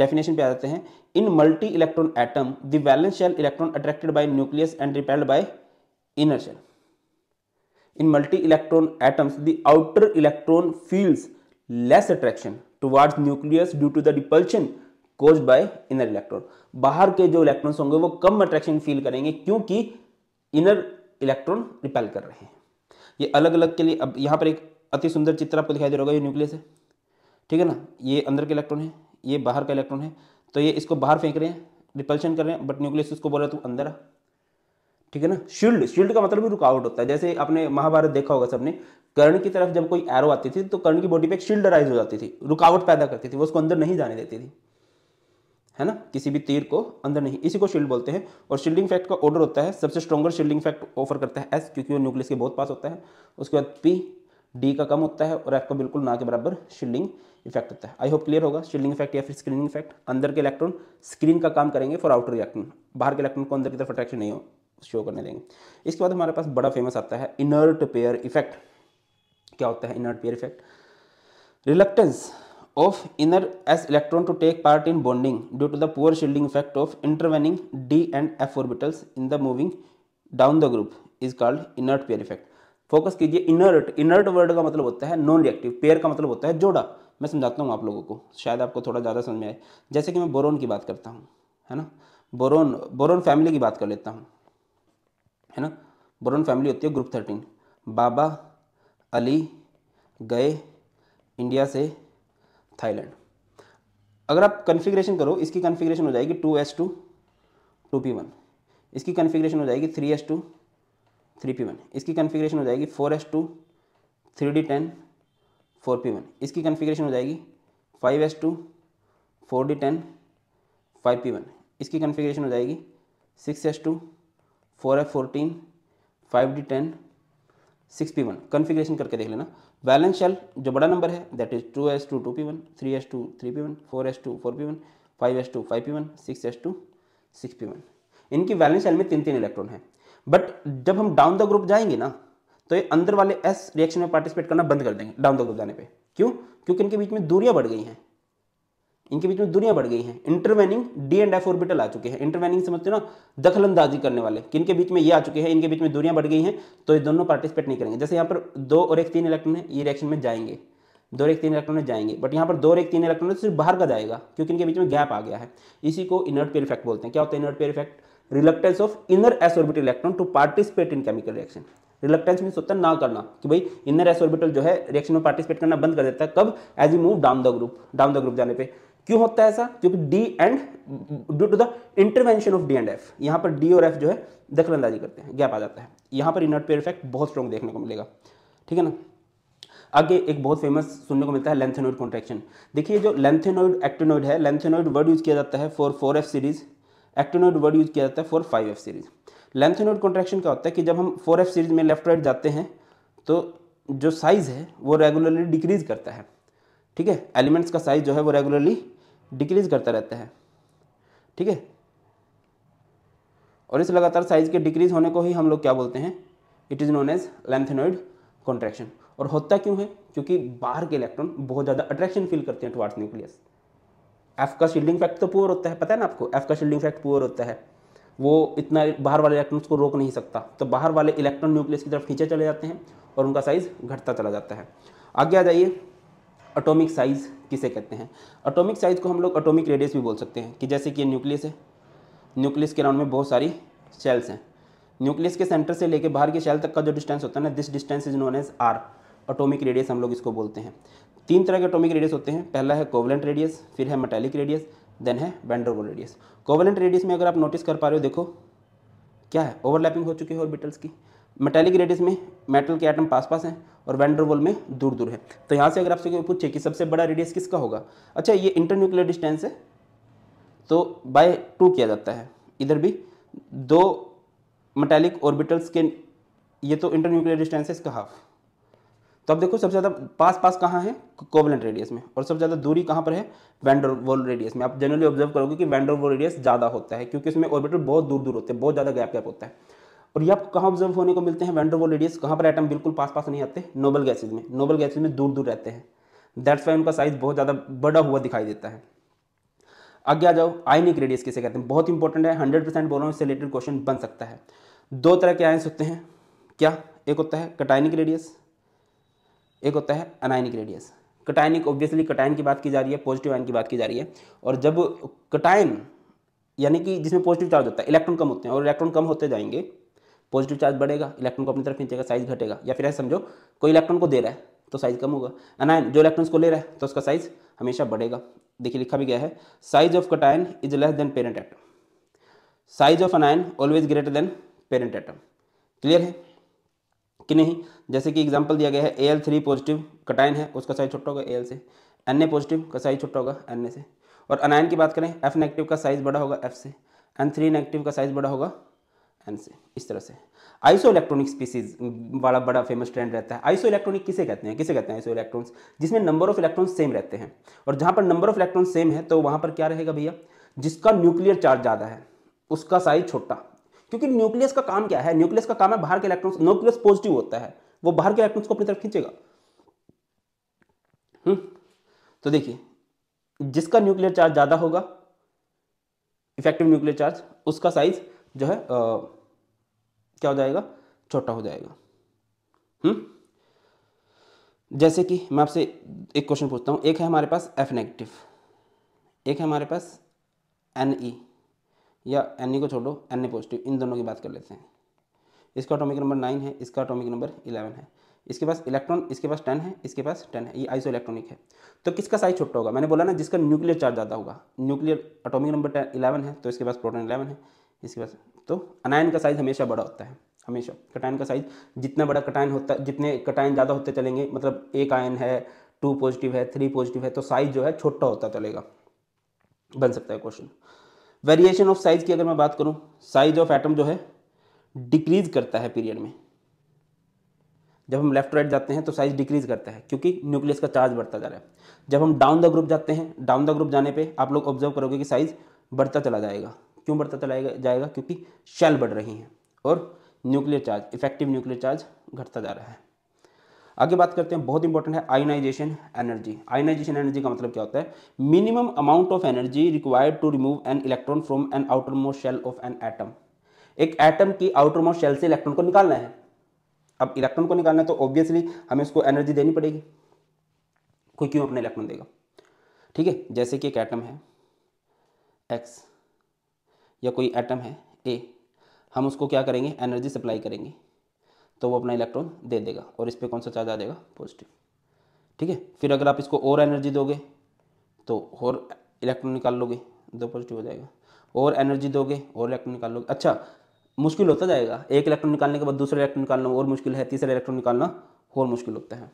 डेफिनेशन पे आ जाते हैं in multi electron atom the valence shell electron attracted by nucleus and repelled by inner shell in multi electron atoms the outer electron feels less attraction towards nucleus due to the repulsion caused by inner electron बाहर के जो इलेक्ट्रॉन्स होंगे वो कम अट्रैक्शन फील करेंगे क्योंकि इनर इलेक्ट्रॉन रिपेल कर रहे हैं ये अलग अलग के लिए अब यहाँ पर एक अति सुंदर चित्र आपको दिखाई दे रहा होगा ये न्यूक्लियस है ठीक है ना ये अंदर के इलेक्ट्रॉन है ये बाहर का इलेक्ट्रॉन है तो ये इसको बाहर फेंक रहे हैं रिपल्शन कर रहे हैं बट न्यूक्लियस इसको बोल रहे तू अंदर आ ठीक है ना शील्ड शील्ड का मतलब भी रुकावट होता है जैसे आपने महाभारत देखा होगा सबने कर्ण की तरफ जब कोई एरो आती थी तो कर्ण की बॉडी पे एक शील्ड राइज हो जाती थी रुकावट पैदा करती थी वो उसको अंदर नहीं जाने देती थी है ना किसी भी तीर को अंदर नहीं इसी को शील्ड बोलते हैं और शील्डिंग फैक्ट का ऑर्डर होता है सबसे स्ट्रॉगर शील्डिंग फैक्ट ऑफर करता है एस क्योंकि वो न्यूक्लियस के बहुत पास होता है उसके बाद पी डी का कम होता है और एफ का बिल्कुल ना के बराबर शील्डिंग इफेक्ट होता है आई होप क्लियर होगा शील्डिंग इफेक्ट या फिर स्क्रीनिंग इफेक्ट अंदर के इलेक्ट्रॉन स्क्रीन का काम करेंगे फॉर आउटर इलेक्ट्रॉन बाहर के इलेक्ट्रॉन को अंदर की तरफ अट्रैक्शन नहीं हो शो करने देंगे इसके बाद हमारे पास बड़ा फेमस आता है इनर्ट पेयर इफेक्ट क्या होता है inert pair effect reluctance of inner S electron to take part in bonding due to the poor shielding effect of intervening D and F orbitals in the moving down the group is called inert pair effect focus कीजिए इनर्ट इनर्ट वर्ड का मतलब होता है नॉन रिएक्टिव पेयर का मतलब होता है जोड़ा मैं समझाता हूँ आप लोगों को शायद आपको थोड़ा ज़्यादा समझ में आए जैसे कि मैं बोरोन की बात करता हूँ है ना बोरोन बोरोन फैमिली की बात कर लेता हूँ है ना बोरोन फैमिली होती है ग्रुप थर्टीन बाबा अली गए इंडिया से थाईलैंड अगर आप कन्फिग्रेशन करो इसकी कन्फिग्रेशन हो जाएगी two S two two P one इसकी कन्फिग्रेशन हो जाएगी three S two three P one इसकी कन्फिग्रेशन हो जाएगी four S two three D ten four P one इसकी कन्फिग्रेशन हो जाएगी five S two four D ten five P one इसकी कन्फिग्रेशन हो जाएगी six S two four F fourteen five D ten six P one configuration करके देख लेना बैलेंस शेल जो बड़ा नंबर है that is two S two two P one three S two three P one four S two four P one five S two five P one six S two six P one इनकी बैलेंस शेल में तीन तीन इलेक्ट्रॉन है बट जब हम डाउन द ग्रुप जाएंगे ना तो ये अंदर वाले एस रिएक्शन में पार्टिसिपेट करना बंद कर देंगे डाउन द ग्रुप जाने पर क्यों क्योंकि इनके बीच में दूरियाँ बढ़ गई हैं इनके बीच में दूरियां बढ़ गई हैं intervening D and F orbital आ चुके हैं इंटरवेनिंग समझते हो ना दखलंदाजी करने वाले कि इनके बीच में ये आ चुके हैं इनके बीच में दूरियां बढ़ गई हैं तो ये दोनों पार्टिसिपेट नहीं करेंगे जैसे यहाँ पर दो और एक तीन इलेक्ट्रॉन है ये रिएक्शन में जाएंगे दो एक तीन इलेक्ट्रॉन जाएंगे बट यहाँ पर दो एक तीन इलेक्ट्रॉन सिर्फ बाहर का जाएगा क्योंकि इनके बीच में गैप आ गया है इसी को इनर्ट पेयर इफेक्ट बोलते हैं क्या होता है inert pair effect reluctance of inner S orbital electron to participate in chemical reaction reluctance mean होता है ना करना कि भाई इनर एस ऑर्बिटल जो है रिएक्शन में पार्टिसिपेट करना बंद कर देता है कब as you move down the group down the group जाने पे क्यों होता है ऐसा क्योंकि D and due to the intervention of D and F यहाँ पर डी और एफ जो है दखलंदाजी करते हैं गैप आ जाता है यहाँ पर इनर पेयर इफेक्ट बहुत स्ट्रॉन्ग देखने को मिलेगा ठीक है ना आगे एक बहुत फेमस सुनने को मिलता है लेंथेनोइड कॉन्ट्रेक्शन देखिए जो लेंथेनोइड एक्टेनोइड है लेंथेनोइड वर्ड यूज किया जाता है for four F series actinoid word use किया जाता है for five F series lanthanoid contraction क्या होता है कि जब हम फोर एफ सीरीज में लेफ्ट राइट जाते हैं तो जो साइज़ है वो रेगुलरली डिक्रीज़ करता है ठीक है एलिमेंट्स का साइज़ जो है वो रेगुलरली डिक्रीज़ करता रहता है ठीक है और इस लगातार साइज़ के डिक्रीज़ होने को ही हम लोग क्या बोलते हैं it is known as lanthanoid contraction और होता क्यों है क्योंकि बाहर के इलेक्ट्रॉन बहुत ज़्यादा अट्रैक्शन फील करते हैं टुवार्ड्स न्यूक्लियस एफ का शील्डिंग फैक्ट तो पुअर होता है पता है ना आपको एफ का शील्डिंग फैक्ट पुअर होता है वो इतना बाहर वाले इलेक्ट्रॉन्स को रोक नहीं सकता तो बाहर वाले इलेक्ट्रॉन न्यूक्लियस की तरफ खींचे चले जाते हैं और उनका साइज़ घटता चला जाता है आगे आ जाइए अटोमिक साइज़ किसे कहते हैं अटोमिक साइज़ को हम लोग अटोमिक रेडियस भी बोल सकते हैं कि जैसे कि न्यूक्लियस है न्यूक्लियस के राउंड में बहुत सारी सेल्स हैं न्यूक्लियस के सेंटर से लेकर बाहर के सेल तक का जो डिस्टेंस होता है ना this distance is known as are atomic radius हम लोग इसको बोलते हैं तीन तरह के अटोमिक रेडियस होते हैं पहला है कोवलेंट रेडियस फिर है मेटेलिक रेडियस देन है बैंडरवोल रेडियस कोवलेंट रेडियस में अगर आप नोटिस कर पा रहे हो देखो क्या है ओवरलैपिंग हो चुकी है ऑर्बिटल्स की मेटेलिक रेडियस में मेटल के आइटम पास पास हैं और वेंडरवोल में दूर दूर है तो यहाँ से अगर आपसे कोई पूछे कि सबसे बड़ा रेडियस किसका होगा अच्छा ये इंटरन्यूक्लियर डिस्टेंस है तो बाय टू किया जाता है इधर भी दो मेटेलिक ऑर्बिटल्स के ये तो इंटरन्यूक्लियर डिस्टेंस है इसका हाफ तो अब देखो सबसे ज़्यादा पास पास कहाँ है कोवलेंट रेडियस में और सबसे ज़्यादा दूरी कहाँ पर है वैंडरवोल रेडियस में आप जनरली ऑब्जर्व करोगे कि वैंडरवोल रेडियस ज़्यादा होता है क्योंकि उसमें ऑर्बिटर बहुत दूर दूर होते हैं बहुत ज़्यादा गैप गैप होता है और ये आपको कहाँ ऑब्जर्व होने को मिलते हैं वेंडरवोल रेडियस कहाँ पर आइटम बिल्कुल पास पास नहीं आते नोबल गैसेज में नोबल गैसेज में दूर दूर रहते हैं दैट्स वाई उनका साइज बहुत ज़्यादा बड़ा हुआ दिखाई देता है आगे आ जाओ आयनिक रेडियस किसे कहते हैं बहुत इंपॉर्टेंट है हंड्रेड परसेंट बोल रहा हूँ इससे रिलेटेड क्वेश्चन बन सकता है दो तरह के आयन्स होते हैं क्या एक होता है कटाइनिक रेडियस एक होता है anionic radius cationic obviously cation की बात की जा रही है पॉजिटिव आयन की बात की जा रही है और जब कटायन यानी कि जिसमें पॉजिटिव चार्ज होता है इलेक्ट्रॉन कम होते हैं और इलेक्ट्रॉन कम होते जाएंगे पॉजिटिव चार्ज बढ़ेगा इलेक्ट्रॉन को अपनी तरफ खींचेगा साइज घटेगा या फिर ऐसा समझो कोई इलेक्ट्रॉन को दे रहा है तो साइज कम होगा अनायन जो इलेक्ट्रॉन्स को ले रहा है तो उसका साइज हमेशा बढ़ेगा देखिए लिखा भी गया है size of cation is less than parent atom size of anion always greater than parent atom clear है कि नहीं जैसे कि एग्जाम्पल दिया गया है A L three positive cation है उसका साइज छोटा होगा ए एल से एन ए पॉजिटिव का साइज छोटा होगा एन ए से और अनायन की बात करें एफ नेगेटिव का साइज बड़ा होगा एफ से एन थ्री नेगेटिव का साइज बड़ा होगा एन से इस तरह से आइसो इलेक्ट्रॉनिक स्पीसीज वाला बड़ा फेमस ट्रेंड रहता है आइसो इलेक्ट्रॉनिक किसे कहते हैं किसे कहते हैं आइसो इलेक्ट्रॉन्स जिसमें नंबर ऑफ इलेक्ट्रॉन्स सेम रहते हैं और जहाँ पर नंबर ऑफ इलेक्ट्रॉन्स सेम है तो वहाँ पर क्या रहेगा भैया जिसका न्यूक्लियर चार्ज ज़्यादा है उसका साइज छोटा क्योंकि न्यूक्लियस का काम क्या है न्यूक्लियस का काम है बाहर के इलेक्ट्रॉन न्यूक्लियस पॉजिटिव होता है वो बाहर के इलेक्ट्रॉन्स को अपनी तरफ खींचेगा हम्म, तो देखिए जिसका न्यूक्लियर चार्ज ज़्यादा होगा इफेक्टिव न्यूक्लियर चार्ज उसका साइज जो है आ, क्या हो जाएगा छोटा हो जाएगा हम्म जैसे कि मैं आपसे एक क्वेश्चन पूछता हूं एक है हमारे पास एफ नेगेटिव एक है हमारे पास एन ई या एन को छोड़ो एन पॉजिटिव इन दोनों की बात कर लेते हैं इसका अटोमिक नंबर नाइन है इसका अटोमिक नंबर इलेवन है इसके पास इलेक्ट्रॉन इसके पास टेन है इसके पास टेन है ये आइसो इलेक्ट्रॉनिक है तो किसका साइज छोटा होगा मैंने बोला ना जिसका न्यूक्लियर चार्ज ज़्यादा होगा nuclear atomic number ten eleven है तो इसके पास प्रोटोन इलेवन है इसके पास तो अनायन का साइज हमेशा बड़ा होता है हमेशा कटायन का साइज जितना बड़ा कटायन होता जितने कटायन ज़्यादा होते चलेंगे मतलब एक आयन है टू पॉजिटिव है थ्री पॉजिटिव है तो साइज जो है छोटा होता चलेगा बन सकता है क्वेश्चन वेरिएशन ऑफ साइज की अगर मैं बात करूं साइज ऑफ एटम जो है डिक्रीज करता है पीरियड में जब हम लेफ्ट राइट जाते हैं तो साइज डिक्रीज करता है क्योंकि न्यूक्लियस का चार्ज बढ़ता जा रहा है जब हम डाउन द ग्रुप जाते हैं डाउन द ग्रुप जाने पे आप लोग ऑब्जर्व करोगे कि साइज बढ़ता चला जाएगा क्यों बढ़ता चला जाएगा क्योंकि शेल बढ़ रही हैं और nuclear charge effective nuclear charge घटता जा रहा है आगे बात करते हैं बहुत इंपॉर्टेंट है आयोनाइजेशन एनर्जी आयोनाइजेशन एनर्जी का मतलब क्या होता है minimum amount of energy required to remove an electron from an outer most shell of an atom एक एटम की आउटर मोस्ट शेल से इलेक्ट्रॉन को निकालना है अब इलेक्ट्रॉन को निकालना है तो ऑब्वियसली हमें उसको एनर्जी देनी पड़ेगी कोई क्यों अपना इलेक्ट्रॉन देगा ठीक है जैसे कि एक एटम है एक्स या कोई एटम है ए हम उसको क्या करेंगे एनर्जी सप्लाई करेंगे तो वो अपना इलेक्ट्रॉन दे देगा और इस पर कौन सा चार्ज आ जाएगा पॉजिटिव ठीक है फिर अगर आप इसको और एनर्जी दोगे तो और इलेक्ट्रॉन निकाल लोगे दो तो पॉजिटिव हो जाएगा और एनर्जी दोगे और इलेक्ट्रॉन निकाल लोगे अच्छा मुश्किल होता जाएगा एक इलेक्ट्रॉन निकालने के बाद दूसरा इलेक्ट्रॉन निकालना और मुश्किल है तीसरा इलेक्ट्रॉन निकालना और मुश्किल होता है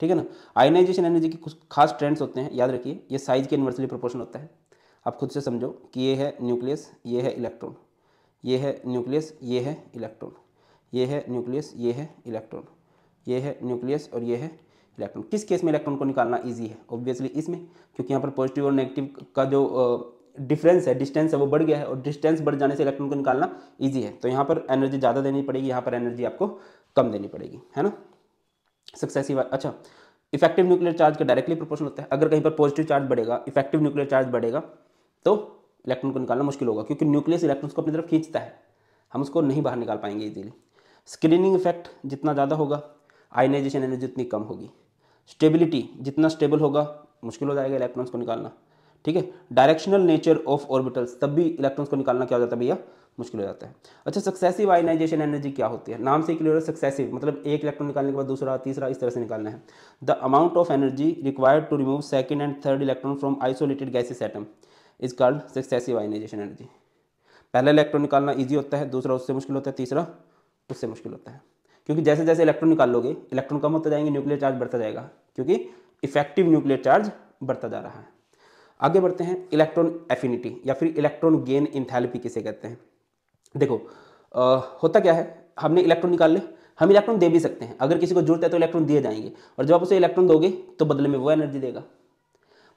ठीक है ना आयनाइजेशन एनर्जी के कुछ खास ट्रेंड्स होते हैं याद रखिए ये साइज के इन्वर्सली प्रोपोर्शन होता है आप खुद से समझो कि ये है न्यूक्लियस ये है इलेक्ट्रॉन ये है न्यूक्लियस ये है इलेक्ट्रॉन ये है न्यूक्लियस ये है इलेक्ट्रॉन ये है न्यूक्लियस और ये है इलेक्ट्रॉन किस केस में इलेक्ट्रॉन को निकालना ईजी है ऑब्वियसली इसमें क्योंकि यहाँ पर पॉजिटिव और नेगेटिव का जो डिफरेंस है डिस्टेंस है वो बढ़ गया है और डिस्टेंस बढ़ जाने से इलेक्ट्रॉन को निकालना ईजी है तो यहाँ पर एनर्जी ज़्यादा देनी पड़ेगी यहाँ पर एनर्जी आपको कम देनी पड़ेगी है ना सक्सेसिव अच्छा इफेक्टिव न्यूक्लियर चार्ज का डायरेक्टली प्रोपोर्शन होता है अगर कहीं पर पॉजिटिव चार्ज बढ़ेगा इफेक्टिव न्यूक्लियर चार्ज बढ़ेगा तो इलेक्ट्रॉन को निकालना मुश्किल होगा क्योंकि न्यूक्लियस इलेक्ट्रॉन्स को अपनी तरफ खींचता है हम उसको नहीं बाहर निकाल पाएंगे इजीली स्क्रीनिंग इफेक्ट जितना ज़्यादा होगा आयनाइजेशन एनर्जी उतनी कम होगी स्टेबिलिटी जितना स्टेबल होगा मुश्किल हो जाएगा इलेक्ट्रॉन्स को निकालना ठीक है डायरेक्शनल नेचर ऑफ ऑर्बिटल्स तब भी इलेक्ट्रॉन्स को निकालना क्या हो जाता है भैया मुश्किल हो जाता है अच्छा सक्सेसिव आयनाइजेशन एनर्जी क्या होती है नाम से क्लियर है सक्सेसिव मतलब एक इलेक्ट्रॉन निकालने के बाद दूसरा तीसरा इस तरह से निकालना है the amount of energy required to remove second and third electron from isolated gases atom is called successive ionisation energy पहला इलेक्ट्रॉन निकालना ईजी होता है दूसरा उससे मुश्किल होता है तीसरा उससे मुश्किल होता है क्योंकि जैसे जैसे इलेक्ट्रॉन निकाल लोगे इलेक्ट्रॉन कम होते जाएंगे न्यूक्लियर चार्ज बढ़ता जाएगा क्योंकि इफेक्टिव न्यूक्लियर चार्ज बढ़ता जा रहा है आगे बढ़ते हैं इलेक्ट्रॉन एफिनिटी या फिर इलेक्ट्रॉन गेन इंथैल्पी किसे कहते हैं देखो आ, होता क्या है हमने इलेक्ट्रॉन निकाल ले हम इलेक्ट्रॉन दे भी सकते हैं अगर किसी को जरूरत है तो इलेक्ट्रॉन दिए जाएंगे और जब आप उसे इलेक्ट्रॉन दोगे तो बदले में वो एनर्जी देगा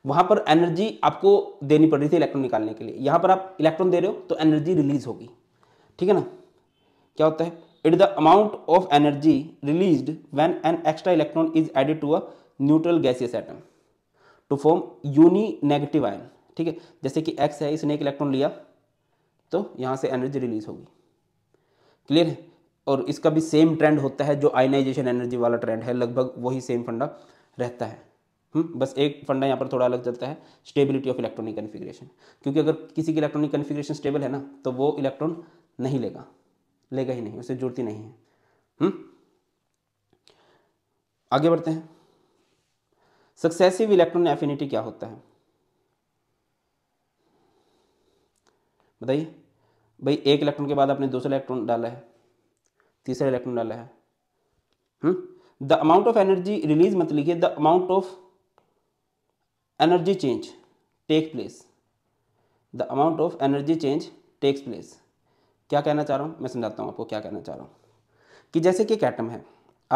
वहाँ पर एनर्जी आपको देनी पड़ रही थी इलेक्ट्रॉन निकालने के लिए यहाँ पर आप इलेक्ट्रॉन दे रहे हो तो एनर्जी रिलीज होगी ठीक है ना क्या होता है it the amount of energy release when an extra electron is added to a neutral gaseous atom to form uni negative ion ठीक है जैसे कि एक्स है इसने एक इलेक्ट्रॉन लिया तो यहाँ से एनर्जी रिलीज होगी क्लियर है और इसका भी सेम ट्रेंड होता है जो आयनाइजेशन एनर्जी वाला ट्रेंड है लगभग वही सेम फंडा रहता है हुँ? हम्म? बस एक फंडा यहाँ पर थोड़ा अलग चलता है स्टेबिलिटी ऑफ इलेक्ट्रॉनिक कन्फिग्रेशन क्योंकि अगर किसी की इलेक्ट्रॉनिक कन्फिग्रेशन स्टेबल है ना तो वो इलेक्ट्रॉन नहीं लेगा लेगा ही नहीं उसे जुड़ती नहीं है हम्म? आगे बढ़ते हैं सक्सेसिव इलेक्ट्रॉन एफिनिटी क्या होता है बताइए भाई एक इलेक्ट्रॉन के बाद आपने दूसरा इलेक्ट्रॉन डाला है तीसरा इलेक्ट्रॉन डाला है the amount of energy release मत लिखिए the amount of energy change take place the amount of energy change takes place क्या कहना चाह रहा हूँ मैं समझाता हूँ आपको क्या कहना चाह रहा हूँ कि जैसे कि एक एटम है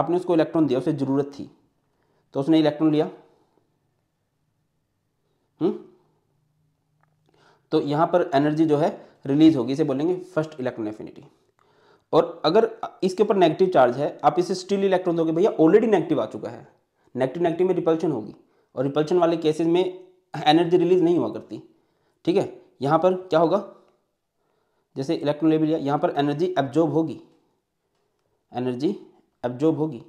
आपने उसको इलेक्ट्रॉन दिया उसे ज़रूरत थी तो उसने इलेक्ट्रॉन लिया हुँ? हम्म? तो यहाँ पर एनर्जी जो है रिलीज होगी इसे बोलेंगे फर्स्ट इलेक्ट्रॉन एफिनिटी और अगर इसके ऊपर नेगेटिव चार्ज है आप इसे स्टील इलेक्ट्रॉन दोगे भैया ऑलरेडी नेगेटिव आ चुका है नेगेटिव नेगेटिव में रिपल्शन होगी और रिपल्शन वाले केसेस में एनर्जी रिलीज नहीं हुआ करती ठीक है यहाँ पर क्या होगा जैसे इलेक्ट्रॉन ले भी लिया यहाँ पर एनर्जी एब्जॉर्ब होगी एनर्जी एब्जॉर्ब होगी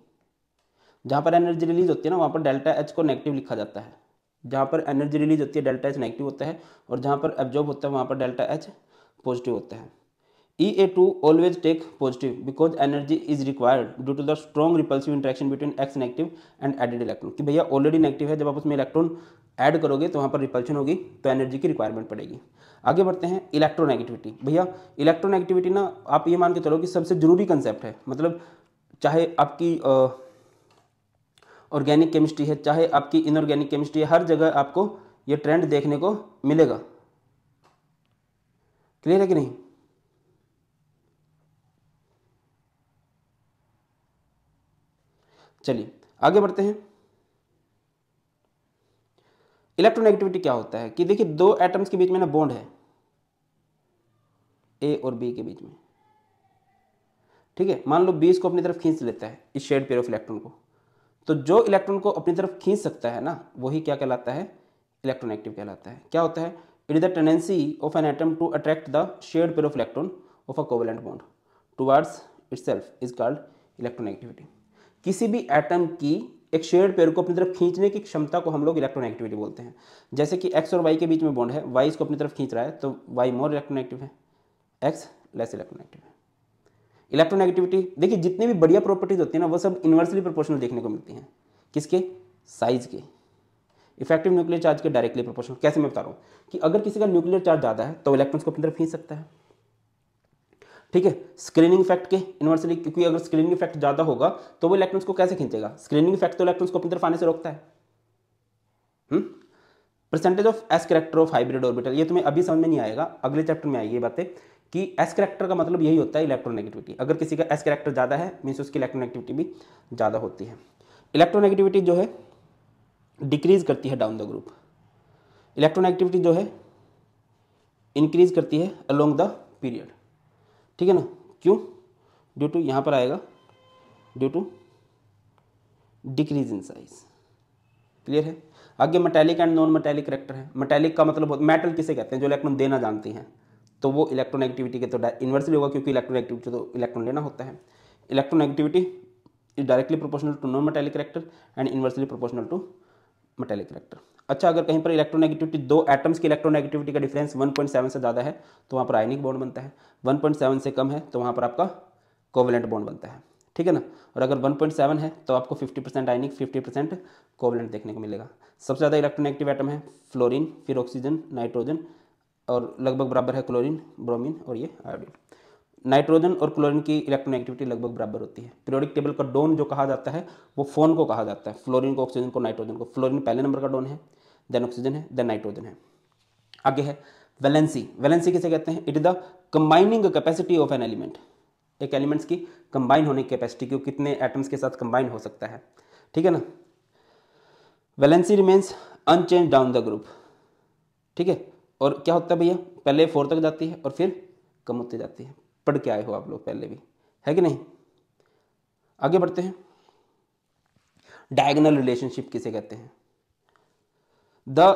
जहाँ पर एनर्जी रिलीज होती है ना वहाँ पर डेल्टा एच को नेगेटिव लिखा जाता है जहाँ पर एनर्जी रिलीज होती है डेल्टा एच नेगेटिव होता है और जहाँ पर एब्जॉर्ब होता है वहाँ पर डेल्टा एच पॉजिटिव होता है EA2 always take positive because energy is required due to the strong repulsive interaction between x negative and added electron कि भैया ऑलरेडी नेगेटिव है जब आप उसमें इलेक्ट्रॉन ऐड करोगे तो वहाँ पर रिपल्शन होगी तो एनर्जी की रिक्वायरमेंट पड़ेगी आगे बढ़ते हैं इलेक्ट्रोनेगेटिविटी भैया इलेक्ट्रोनेगेटिविटी ना आप ये मान के चलो कि सबसे ज़रूरी कंसेप्ट है मतलब चाहे आपकी ऑर्गेनिक केमिस्ट्री है चाहे आपकी इनऑर्गेनिक केमिस्ट्री है हर जगह आपको ये ट्रेंड देखने को मिलेगा क्लियर है कि नहीं चलिए आगे बढ़ते हैं इलेक्ट्रोनेगेटिविटी क्या होता है कि देखिए दो एटम्स के बीच में ना बॉन्ड है ए और बी के बीच में ठीक है मान लो बी इसको अपनी तरफ खींच लेता है इस शेड पेयर ऑफ इलेक्ट्रॉन को तो जो इलेक्ट्रॉन को अपनी तरफ खींच सकता है ना वही क्या कहलाता है इलेक्ट्रोनेगेटिव कहलाता है क्या होता है it is the tendency of an atom to attract the shared pair of electron of a covalent bond towards itself is called electronegativity किसी भी एटम की एक शेड पेयर को अपनी तरफ खींचने की क्षमता को हम लोग इलेक्ट्रोनेगेटिविटी बोलते हैं जैसे कि एक्स और वाई के बीच में बॉन्ड है वाई इसको अपनी तरफ खींच रहा है तो वाई मोर इलेक्ट्रोनेगेटिव है एक्स लेस इलेक्ट्रोनेगेटिव है इलेक्ट्रोनेगेटिविटी देखिए जितनी भी बढ़िया प्रॉपर्टीज होती है ना वो सब इन्वर्सली प्रोपोर्शनल देखने को मिलती हैं किसके साइज के इफेक्टिव न्यूक्लियर चार्ज के डायरेक्टली प्रोपोर्शनल कैसे मैं बता रहा हूँ कि अगर किसी का न्यूक्लियर चार्ज ज़्यादा है तो इलेक्ट्रॉन्स को अपनी तरफ खींच सकता है ठीक है स्क्रीनिंग इफेक्ट के इनवर्सली क्योंकि अगर स्क्रीनिंग इफेक्ट ज़्यादा होगा तो वो इलेक्ट्रॉन्स को कैसे खींचेगा स्क्रीनिंग इफेक्ट तो इलेक्ट्रॉन्स को अपनी तरफ आने से रोकता है percentage of s character of hybrid orbital ये तुम्हें अभी समझ में नहीं आएगा अगले चैप्टर में आएगी ये बातें कि एस करेक्टर का मतलब यही होता है इलेक्ट्रोनेगेटिविटी अगर किसी का एस करेक्टर ज़्यादा है मीन्स उसकी इलेक्ट्रोनेगेटिविटी भी ज़्यादा होती है इलेक्ट्रोनेगेटिविटी जो है डिक्रीज करती है डाउन द ग्रुप इलेक्ट्रोनेगेटिविटी जो है इंक्रीज करती है अलोंग द पीरियड ठीक है ना क्यों ड्यू टू यहाँ पर आएगा due to decrease in size clear है आगे metallic and non metallic character है मेटेलिक का मतलब मेटल किसे कहते हैं जो इलेक्ट्रॉन देना जानती हैं तो वो इलेक्ट्रोनेगेटिविटी के तो इन्वर्सली होगा क्योंकि इलेक्ट्रोनेगेटिविटी तो इलेक्ट्रॉन लेना होता है electronegativity is directly proportional to non metallic character and inversely proportional to metallic electron अच्छा अगर कहीं पर इलेक्ट्रोनेगेटिविटी दो एटम्स की इलेक्ट्रोनेगेटिविटी का डिफरेंस 1.7 से ज़्यादा है तो वहाँ पर आयनिक बॉन्ड बनता है 1.7 से कम है तो वहाँ पर आपका कोवलेंट बॉन्ड बनता है ठीक है ना और अगर 1.7 है तो आपको 50 percent ionic fifty percent covalent देखने को मिलेगा सबसे ज़्यादा इलेक्ट्रोनेगेटिव आइटम है फ्लोरिन फिर ऑक्सीजन नाइट्रोजन और लगभग बराबर है क्लोरिन ब्रोमिन और ये आयोडिन नाइट्रोजन और क्लोरीन की इलेक्ट्रोनेगेटिविटी लगभग बराबर होती है पीरियोडिक टेबल का डोन जो कहा जाता है वो फोन को कहा जाता है फ्लोरीन को ऑक्सीजन को नाइट्रोजन को फ्लोरीन पहले नंबर का डोन है देन ऑक्सीजन है देन नाइट्रोजन है आगे है वैलेंसी वैलेंसी किसे कहते हैं it is the combining capacity of an element एक एलिमेंट्स की कंबाइन होने की कैपेसिटी क्यों कितने एटम्स के साथ कंबाइन हो सकता है ठीक है ना valency remains unchanged down the group ठीक है और क्या होता है भैया पहले फोर तक जाती है और फिर कम होती जाती है पढ़ के आए हो आप लोग पहले भी है कि नहीं आगे बढ़ते हैं डायगनल रिलेशनशिप किसे कहते हैं the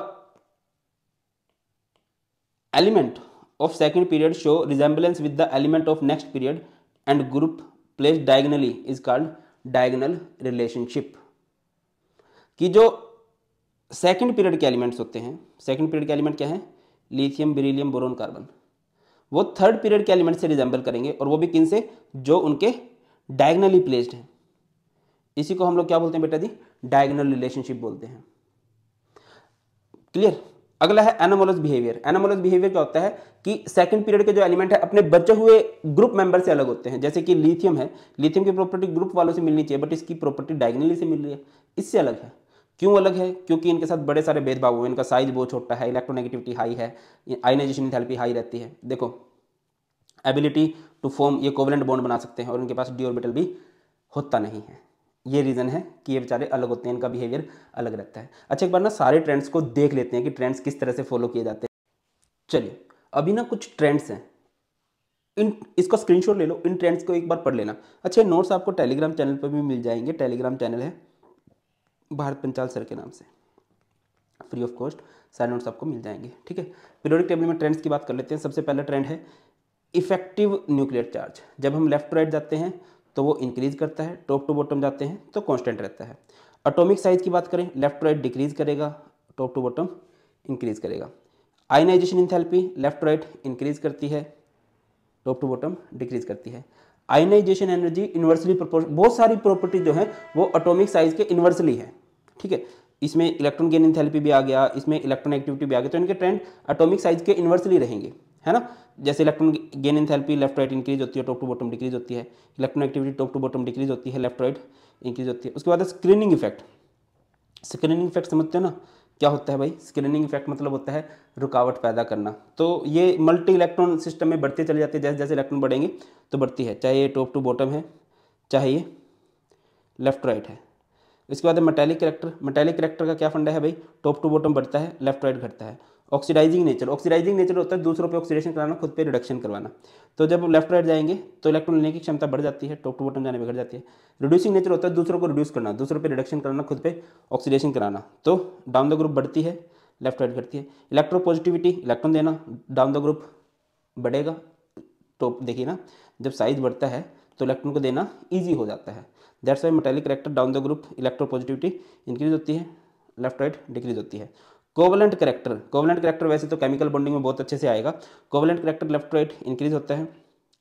element of second period show resemblance with the element of next period and group place diagonally is called diagonal relationship कि जो सेकेंड पीरियड के एलिमेंट्स होते हैं सेकेंड पीरियड के एलिमेंट क्या है लिथियम बेरिलियम बोरोन कार्बन वो थर्ड पीरियड के एलिमेंट से रिजेंबल करेंगे और वो भी किन से जो उनके डायगनली प्लेस्ड हैं इसी को हम लोग क्या बोलते हैं बेटा जी डायगनल रिलेशनशिप बोलते हैं क्लियर अगला है एनामोलस बिहेवियर एनामोलस बिहेवियर क्या होता है कि सेकंड पीरियड के जो एलिमेंट है अपने बचे हुए ग्रुप मेंबर से अलग होते हैं जैसे कि लिथियम है लिथियम की प्रॉपर्टी ग्रुप वालों से मिलनी चाहिए बट इसकी प्रॉपर्टी डायगनली से मिल रही है इससे अलग है क्यों अलग है क्योंकि इनके साथ बड़े सारे भेदभाव हुए इनका साइज बहुत छोटा है इलेक्ट्रोनेगेटिविटी हाई है आइनाइजेशन थेरेपी हाई रहती है देखो एबिलिटी टू फॉर्म ये कोवलेंट बॉन्ड बना सकते हैं और इनके पास डी ऑर्बिटल भी होता नहीं है ये रीज़न है कि ये बेचारे अलग होते हैं इनका बिहेवियर अलग रहता है अच्छा एक बार ना सारे ट्रेंड्स को देख लेते हैं कि ट्रेंड्स किस तरह से फॉलो किए जाते हैं चलिए अभी ना कुछ ट्रेंड्स हैं इन इसका स्क्रीनशॉट ले लो इन ट्रेंड्स को एक बार पढ़ लेना अच्छा नोट्स आपको टेलीग्राम चैनल पर भी मिल जाएंगे टेलीग्राम चैनल है भारत पंचाल सर के नाम से फ्री ऑफ कॉस्ट सारे नोट्स आपको मिल जाएंगे ठीक है पीरियोडिक टेबल में ट्रेंड्स की बात कर लेते हैं सबसे पहला ट्रेंड है इफेक्टिव न्यूक्लियर चार्ज जब हम लेफ्ट टू राइट जाते हैं तो वो इंक्रीज करता है टॉप टू बॉटम जाते हैं तो कॉन्स्टेंट रहता है अटोमिक साइज की बात करें लेफ्ट टू राइट डिक्रीज करेगा टॉप टू बॉटम इंक्रीज करेगा ionization enthalpy left to right increase करती है टॉप टू बॉटम डिक्रीज करती है आयनाइजेशन एनर्जी इन्वर्सली प्रपोर्शन बहुत सारी प्रॉपर्टी जो है वो अटोमिक साइज के इन्वर्सली है ठीक है इसमें इलेक्ट्रॉन गेन इंथैल्पी भी आ गया इसमें इलेक्ट्रॉन एक्टिविटी भी आ गया तो इनके ट्रेंड अटोमिक साइज के इन्वर्सली रहेंगे है ना जैसे electron gain therapy left right increase होती है टॉप टू बॉटम डिक्रीज होती है electron activity top to bottom decrease होती है लेफ्ट राइट इंक्रीज होती है उसके बाद स्क्रीनिंग इफेक्ट स्क्रीनिंग इफेक्ट समझते हो ना क्या होता है भाई स्क्रीनिंग इफेक्ट मतलब होता है रुकावट पैदा करना तो ये मल्टी इलेक्ट्रॉन सिस्टम में बढ़ते चले जाते हैं जैसे जैसे इलेक्ट्रॉन बढ़ेंगे तो बढ़ती है चाहे ये टॉप टू बॉटम है चाहे ये लेफ्ट राइट है इसके बाद मेटेलिक करेक्टर मेटेलिक करेक्टर का क्या फंडा है भाई टॉप टू बॉटम बढ़ता है लेफ्ट राइट घटता है ऑक्सीडाइजिंग नेचर ऑक्सीडाइजिंग नेचर होता है दूसरों पे ऑक्सीडेशन कराना खुद पे रिडक्शन करवाना तो जब लेफ्ट राइट जाएंगे तो इलेक्ट्रॉन लेने की क्षमता बढ़ जाती है टॉप टू बॉटम जाने में घट जाती है रिड्यूसिंग नेचर होता है दूसरों को रिड्यूस करना दूसरों पर रिडक्शन कराना खुद पर ऑक्सीडेशन कराना तो डाउन द ग्रुप बढ़ती है लेफ्ट राइट घटती है इलेक्ट्रो पॉजिटिविटी इलेक्ट्रॉन देना डाउन द ग्रुप बढ़ेगा टॉप देखिए ना जब साइज बढ़ता है तो इलेक्ट्रॉन को देना ईजी हो जाता है that's why metallic character down the group positivity increase होती है लेफ्ट राइट डिक्रीज होती है कोवलेंट करेक्टर कोवलेंट करेक्टर वैसे तो केमिकल बॉन्डिंग में बहुत अच्छे से आएगा covalent character left right increase होता है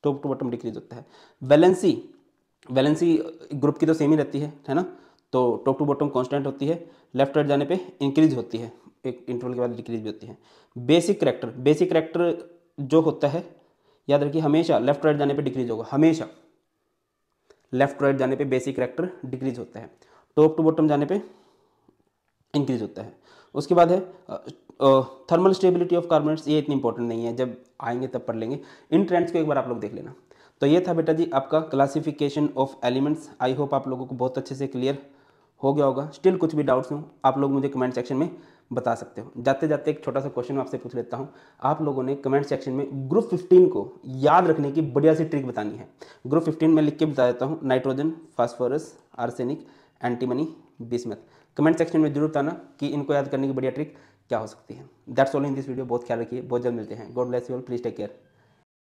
टॉप टू बॉटम डिक्रीज होता है वैलेंसी वैलेंसी ग्रुप की तो सेम ही रहती है है ना तो टॉप टू बॉटम कॉन्स्टेंट होती है लेफ्ट राइट जाने पे इंक्रीज होती है एक इंटरवल के बाद डिक्रीज भी होती है बेसिक करेक्टर बेसिक करेक्टर जो होता है याद रखिए हमेशा लेफ्ट राइट जाने पर डिक्रीज होगा हमेशा लेफ्ट टू राइट जाने पे बेसिक करेक्टर डिक्रीज होता है टॉप टू बॉटम जाने पे इंक्रीज होता है उसके बाद है थर्मल स्टेबिलिटी ऑफ कार्बोनेट्स ये इतनी इंपॉर्टेंट नहीं है जब आएंगे तब पढ़ लेंगे इन ट्रेंड्स को एक बार आप लोग देख लेना तो ये था बेटा जी आपका classification of elements I hope आप लोगों को बहुत अच्छे से क्लियर हो गया होगा स्टिल कुछ भी डाउट्स हो आप लोग मुझे कमेंट सेक्शन में बता सकते हो जाते जाते एक छोटा सा क्वेश्चन आपसे पूछ लेता हूँ आप लोगों ने कमेंट सेक्शन में ग्रुप 15 को याद रखने की बढ़िया सी ट्रिक बतानी है ग्रुप 15 में लिख के बता देता हूँ nitrogen phosphorus arsenic antimony bismuth comment section में जरूर बताना कि इनको याद करने की बढ़िया ट्रिक क्या हो सकती है that's all in this video बहुत ख्याल रखिए बहुत जल्द मिलते हैं God bless you all please take care